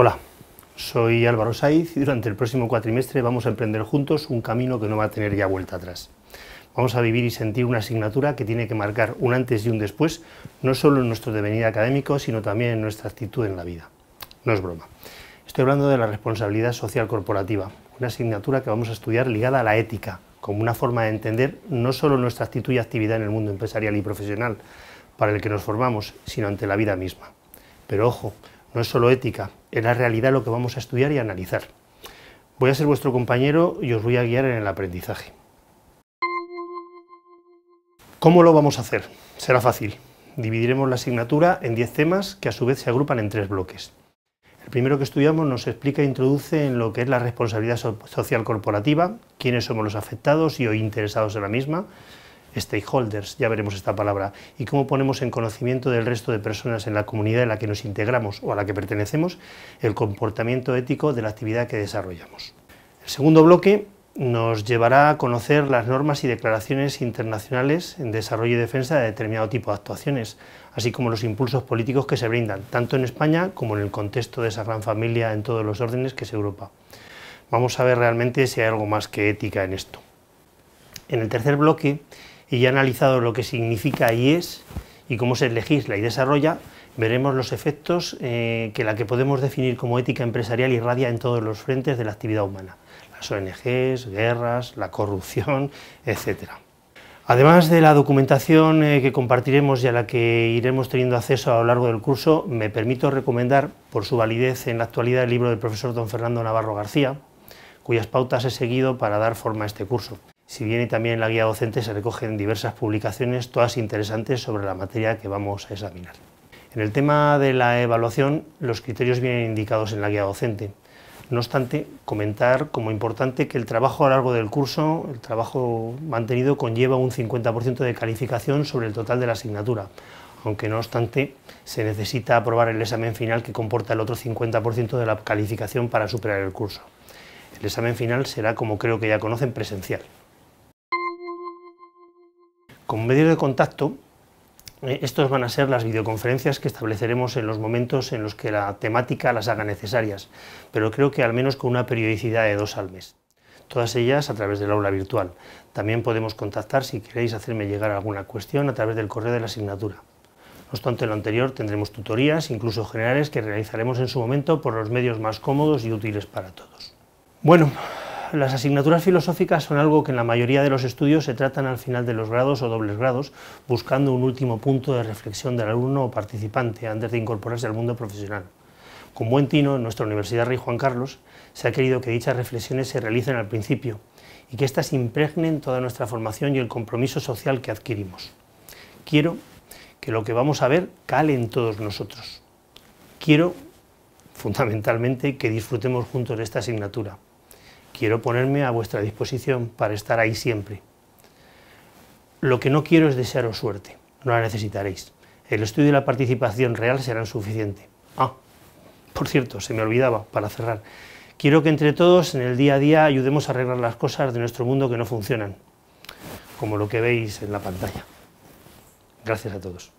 Hola, soy Álvaro Saiz y durante el próximo cuatrimestre vamos a emprender juntos un camino que no va a tener ya vuelta atrás. Vamos a vivir y sentir una asignatura que tiene que marcar un antes y un después, no solo en nuestro devenir académico, sino también en nuestra actitud en la vida. No es broma. Estoy hablando de la responsabilidad social corporativa, una asignatura que vamos a estudiar ligada a la ética, como una forma de entender no solo nuestra actitud y actividad en el mundo empresarial y profesional, para el que nos formamos, sino ante la vida misma. Pero ojo, no es solo ética, es la realidad lo que vamos a estudiar y analizar. Voy a ser vuestro compañero y os voy a guiar en el aprendizaje. ¿Cómo lo vamos a hacer? Será fácil. Dividiremos la asignatura en 10 temas que a su vez se agrupan en tres bloques. El primero que estudiamos nos explica e introduce en lo que es la responsabilidad social corporativa, quiénes somos los afectados y o interesados en la misma, stakeholders, ya veremos esta palabra, y cómo ponemos en conocimiento del resto de personas en la comunidad en la que nos integramos o a la que pertenecemos el comportamiento ético de la actividad que desarrollamos. El segundo bloque nos llevará a conocer las normas y declaraciones internacionales en desarrollo y defensa de determinado tipo de actuaciones, así como los impulsos políticos que se brindan, tanto en España como en el contexto de esa gran familia en todos los órdenes que es Europa. Vamos a ver realmente si hay algo más que ética en esto. En el tercer bloque y ya analizado lo que significa y es y cómo se legisla y desarrolla, veremos los efectos eh, que la que podemos definir como ética empresarial irradia en todos los frentes de la actividad humana, las ONGs, guerras, la corrupción, etc. Además de la documentación eh, que compartiremos y a la que iremos teniendo acceso a lo largo del curso, me permito recomendar, por su validez en la actualidad, el libro del profesor don Fernando Navarro García, cuyas pautas he seguido para dar forma a este curso. Si bien también en la guía docente se recogen diversas publicaciones, todas interesantes sobre la materia que vamos a examinar. En el tema de la evaluación, los criterios vienen indicados en la guía docente. No obstante, comentar como importante que el trabajo a lo largo del curso, el trabajo mantenido, conlleva un 50% de calificación sobre el total de la asignatura, aunque no obstante se necesita aprobar el examen final que comporta el otro 50% de la calificación para superar el curso. El examen final será, como creo que ya conocen, presencial. Como medio de contacto, eh, estos van a ser las videoconferencias que estableceremos en los momentos en los que la temática las haga necesarias, pero creo que al menos con una periodicidad de dos al mes. Todas ellas a través del aula virtual. También podemos contactar si queréis hacerme llegar alguna cuestión a través del correo de la asignatura. No obstante lo anterior, tendremos tutorías, incluso generales, que realizaremos en su momento por los medios más cómodos y útiles para todos. Bueno, las asignaturas filosóficas son algo que en la mayoría de los estudios se tratan al final de los grados o dobles grados, buscando un último punto de reflexión del alumno o participante antes de incorporarse al mundo profesional. Con buen tino, en nuestra Universidad Rey Juan Carlos se ha querido que dichas reflexiones se realicen al principio y que éstas impregnen toda nuestra formación y el compromiso social que adquirimos. Quiero que lo que vamos a ver cale en todos nosotros. Quiero, fundamentalmente, que disfrutemos juntos de esta asignatura quiero ponerme a vuestra disposición para estar ahí siempre. Lo que no quiero es desearos suerte, no la necesitaréis. El estudio y la participación real serán suficientes. Ah, por cierto, se me olvidaba para cerrar. Quiero que entre todos en el día a día ayudemos a arreglar las cosas de nuestro mundo que no funcionan, como lo que veis en la pantalla. Gracias a todos.